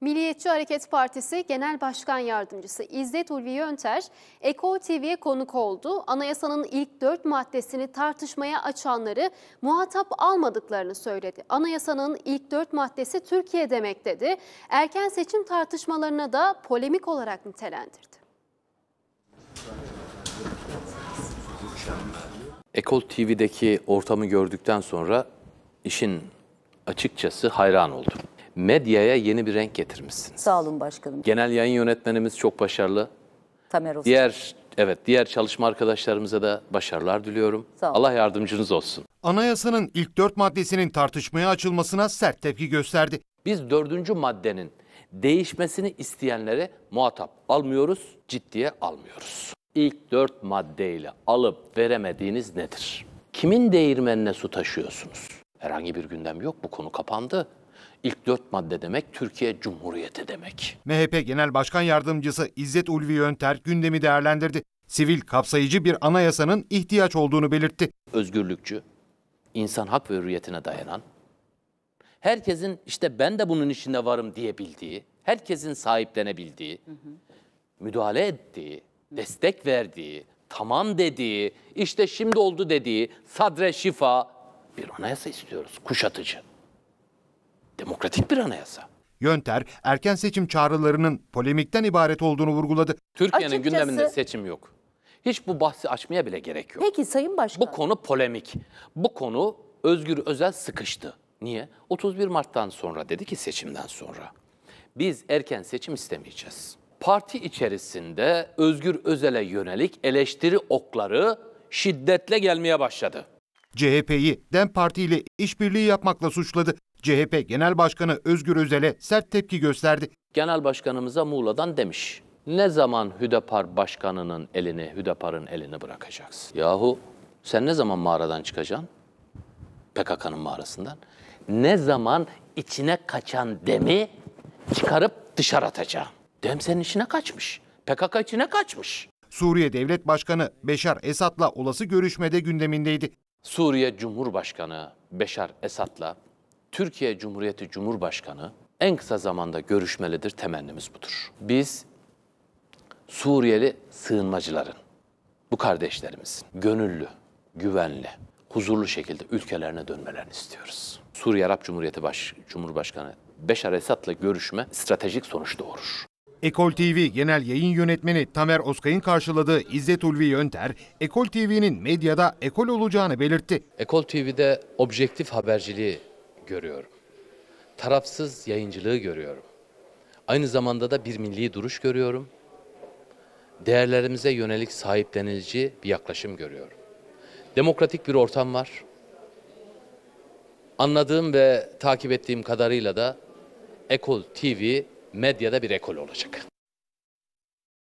Milliyetçi Hareket Partisi Genel Başkan Yardımcısı İzzet Ulvi Yönter, Eko TV'ye konuk oldu. Anayasanın ilk dört maddesini tartışmaya açanları muhatap almadıklarını söyledi. Anayasanın ilk dört maddesi Türkiye demek dedi. Erken seçim tartışmalarına da polemik olarak nitelendirdi. Ekol TV'deki ortamı gördükten sonra işin açıkçası hayran oldum medyaya yeni bir renk getirmişsiniz. Sağ olun başkanım. Genel yayın yönetmenimiz çok başarılı. Tamer Ozan. Diğer evet diğer çalışma arkadaşlarımıza da başarılar diliyorum. Sağ olun. Allah yardımcınız olsun. Anayasanın ilk dört maddesinin tartışmaya açılmasına sert tepki gösterdi. Biz dördüncü maddenin değişmesini isteyenlere muhatap almıyoruz, ciddiye almıyoruz. İlk dört maddeyle alıp veremediğiniz nedir? Kimin değirmenine su taşıyorsunuz? Herhangi bir gündem yok. Bu konu kapandı. İlk dört madde demek Türkiye Cumhuriyeti demek. MHP Genel Başkan Yardımcısı İzzet Ulvi Yönter gündemi değerlendirdi. Sivil kapsayıcı bir anayasanın ihtiyaç olduğunu belirtti. Özgürlükçü, insan hak ve hürriyetine dayanan, herkesin işte ben de bunun içinde varım diyebildiği, herkesin sahiplenebildiği, hı hı. müdahale ettiği, destek verdiği, tamam dediği, işte şimdi oldu dediği, sadre şifa, bir anayasa istiyoruz. Kuşatıcı. Demokratik bir anayasa. Yönter erken seçim çağrılarının polemikten ibaret olduğunu vurguladı. Türkiye'nin Açıkçası- gündeminde seçim yok. Hiç bu bahsi açmaya bile gerek yok. Peki Sayın Başkan. Bu konu polemik. Bu konu Özgür Özel sıkıştı. Niye? 31 Mart'tan sonra dedi ki seçimden sonra. Biz erken seçim istemeyeceğiz. Parti içerisinde Özgür Özel'e yönelik eleştiri okları şiddetle gelmeye başladı. CHP'yi DEM Parti ile işbirliği yapmakla suçladı. CHP Genel Başkanı Özgür Özel'e sert tepki gösterdi. Genel Başkanımıza Muğla'dan demiş. Ne zaman Hüdapar Başkanı'nın elini, Hüdapar'ın elini bırakacaksın? Yahu sen ne zaman mağaradan çıkacaksın? PKK'nın mağarasından. Ne zaman içine kaçan demi çıkarıp dışarı atacağım. Dem senin içine kaçmış. PKK içine kaçmış. Suriye Devlet Başkanı Beşar Esad'la olası görüşmede gündemindeydi. Suriye Cumhurbaşkanı Beşar Esad'la Türkiye Cumhuriyeti Cumhurbaşkanı en kısa zamanda görüşmelidir temennimiz budur. Biz Suriyeli sığınmacıların, bu kardeşlerimizin gönüllü, güvenli, huzurlu şekilde ülkelerine dönmelerini istiyoruz. Suriye Arap Cumhuriyeti Baş, Cumhurbaşkanı Beşar Esad'la görüşme stratejik sonuç doğurur. Ekol TV Genel Yayın Yönetmeni Tamer Oskay'ın karşıladığı İzzet Ulvi Yönter, Ekol TV'nin medyada ekol olacağını belirtti. Ekol TV'de objektif haberciliği görüyorum. Tarafsız yayıncılığı görüyorum. Aynı zamanda da bir milli duruş görüyorum. Değerlerimize yönelik sahiplenici bir yaklaşım görüyorum. Demokratik bir ortam var. Anladığım ve takip ettiğim kadarıyla da Ekol TV medyada bir ekol olacak.